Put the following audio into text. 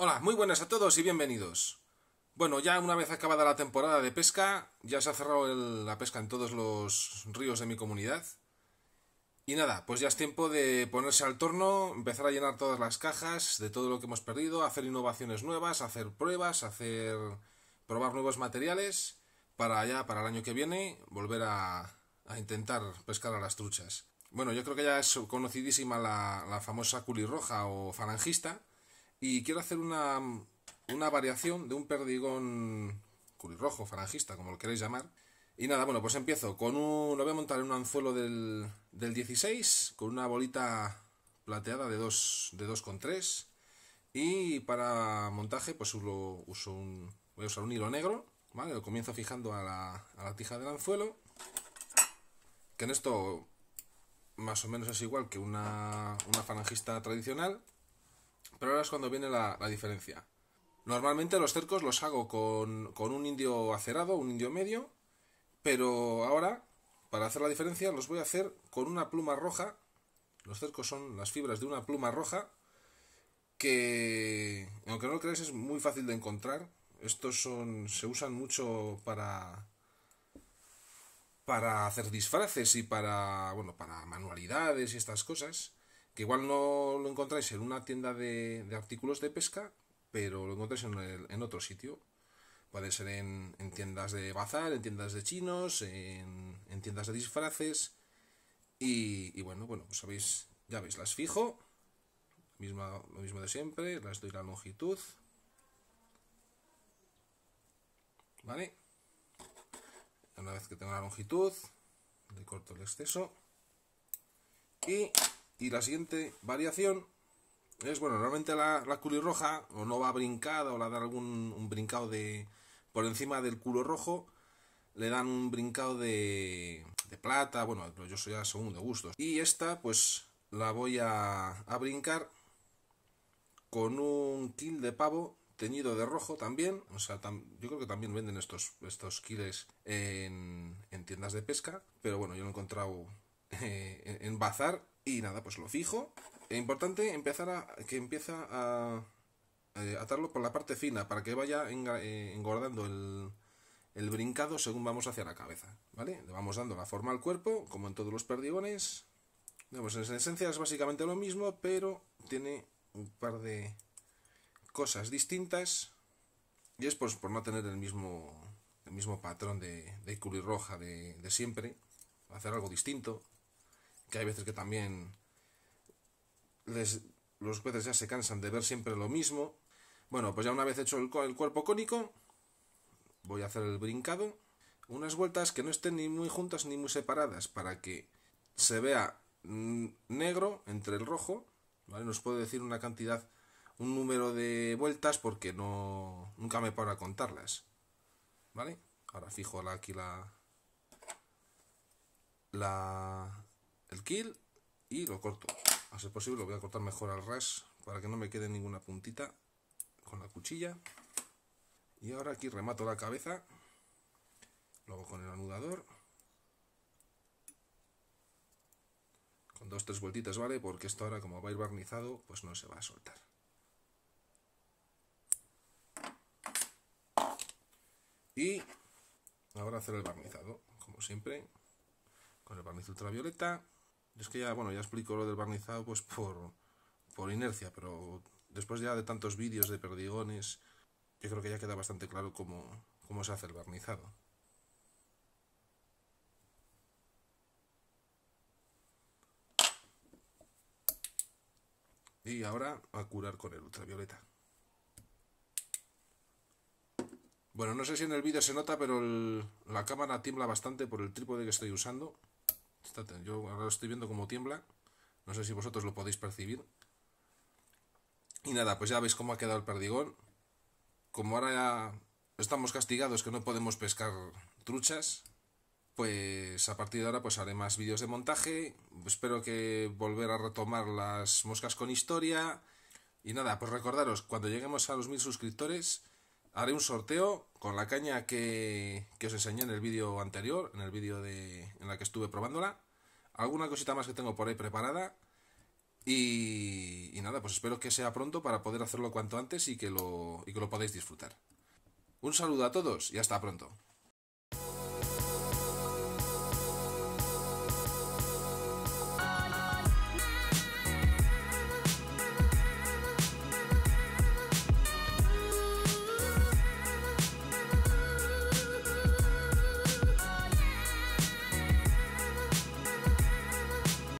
Hola, muy buenas a todos y bienvenidos. Bueno, ya una vez acabada la temporada de pesca, ya se ha cerrado la pesca en todos los ríos de mi comunidad. Y nada, pues ya es tiempo de ponerse al torno, empezar a llenar todas las cajas de todo lo que hemos perdido, hacer innovaciones nuevas, hacer pruebas, hacer probar nuevos materiales para ya para el año que viene volver a, intentar pescar a las truchas. Bueno, yo creo que ya es conocidísima la, la famosa culiroja o falangista, y quiero hacer una, una variación de un perdigón curirrojo, farangista, como lo queréis llamar. Y nada, bueno, pues empiezo con un... Lo voy a montar en un anzuelo del, del 16, con una bolita plateada de 2 de 2,3. Y para montaje, pues uso, uso un, voy a usar un hilo negro, ¿vale? Lo comienzo fijando a la, a la tija del anzuelo. Que en esto más o menos es igual que una, una farangista tradicional, pero ahora es cuando viene la, diferencia. Normalmente los cercos los hago con, con, un indio acerado, un indio medio, pero ahora, para hacer la diferencia, los voy a hacer con una pluma roja. Los cercos son las fibras de una pluma roja, que, aunque no lo creáis, es muy fácil de encontrar. Estos son, se usan mucho para, para hacer disfraces y para, bueno, para manualidades y estas cosas que igual no lo encontráis en una tienda de, artículos de pesca, pero lo encontráis en, otro sitio. Puede ser en, tiendas de bazar, en tiendas de chinos, en, tiendas de disfraces. Y, bueno, bueno, pues sabéis, ya veis, las fijo. lo mismo de siempre, las doy la longitud. ¿Vale? Una vez que tengo la longitud, le corto el exceso. Y y la siguiente variación es, bueno, normalmente la, la roja o no va brincada o la da algún un brincado de por encima del culo rojo, le dan un brincado de, plata, bueno, yo soy a según de gustos. Y esta pues la voy a, brincar con un kill de pavo teñido de rojo también. O sea, yo creo que también venden estos, estos kiles en, tiendas de pesca. Pero bueno, yo lo he encontrado eh, en, bazar y nada, pues lo fijo. Es importante empezar a que empieza a eh, atarlo por la parte fina para que vaya eh, engordando el, brincado según vamos hacia la cabeza. ¿Vale? Le vamos dando la forma al cuerpo, como en todos los perdigones. en esencia es básicamente lo mismo, pero tiene un par de cosas distintas. Y es pues por no tener el mismo, el mismo patrón de, de culirroja de, de siempre. Hacer algo distinto que hay veces que también los jueces ya se cansan de ver siempre lo mismo. Bueno, pues ya una vez hecho el, cuerpo cónico, voy a hacer el brincado. Unas vueltas que no estén ni muy juntas ni muy separadas para que se vea mm, negro entre el rojo. ¿vale? Nos puedo decir una cantidad, un número de vueltas porque no nunca me paro a contarlas. ¿Vale? Ahora fijo aquí la, la el kill y lo corto. A ser posible lo voy a cortar mejor al ras para que no me quede ninguna puntita con la cuchilla. Y ahora aquí remato la cabeza, luego con el anudador. Con dos tres vueltitas vale, porque esto ahora como va a ir barnizado, pues no se va a soltar. Y ahora hacer el barnizado, como siempre, con el barniz ultravioleta es que ya, bueno, ya explico lo del barnizado pues por, inercia, pero después ya de tantos vídeos de perdigones, yo creo que ya queda bastante claro cómo, se hace el barnizado. Y ahora a curar con el ultravioleta. Bueno, no sé si en el vídeo se nota, pero la cámara tiembla bastante por el trípode que estoy usando yo ahora lo estoy viendo como tiembla. No sé si vosotros lo podéis percibir. Y nada, pues ya veis cómo ha quedado el perdigón. Como ahora ya estamos castigados que no podemos pescar truchas, pues a partir de ahora pues haré más vídeos de montaje. Espero que volver a retomar las moscas con historia. Y nada, pues recordaros, cuando lleguemos a los mil suscriptores, haré un sorteo con la caña que, os enseñé en el vídeo anterior, en el vídeo en la que estuve probándola. Alguna cosita más que tengo por ahí preparada. Y, nada, pues espero que sea pronto para poder hacerlo cuanto antes y que, lo, y que lo podáis disfrutar. Un saludo a todos y hasta pronto.